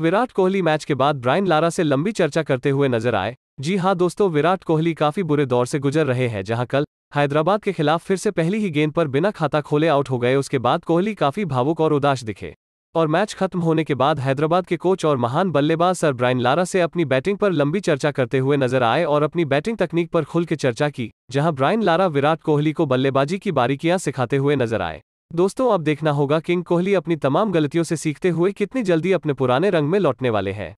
Virat Kohli match के बाद Brian Lara से लंबी चर्चा करते हुए नजर आए जी हां दोस्तों विराट कोहली काफी बुरे दौर से गुजर रहे हैं जहां कल हैदराबाद के खिलाफ फिर से पहली ही गेंद पर बिना खाता खोले आउट हो गए उसके बाद कोहली काफी भावुक और उदास दिखे और मैच खत्म होने के बाद हैदराबाद के कोच और महान बल्लेबाज सर ब्रायन लारा से अपनी बैटिंग पर लंबी चर्चा करते हुए नजर आए और अपनी बैटिंग तकनीक पर खुल के चर्चा की जहां ब्रायन लारा विराट कोहली को बल्लेबाजी की बारीकियां सिखाते हुए नजर आए दोस्तों अब देखना होगा किंग कोहली अपनी तमाम गलतियों से सीखते हुए कितनी जल्दी अपने पुराने रंग में लौटने वाले हैं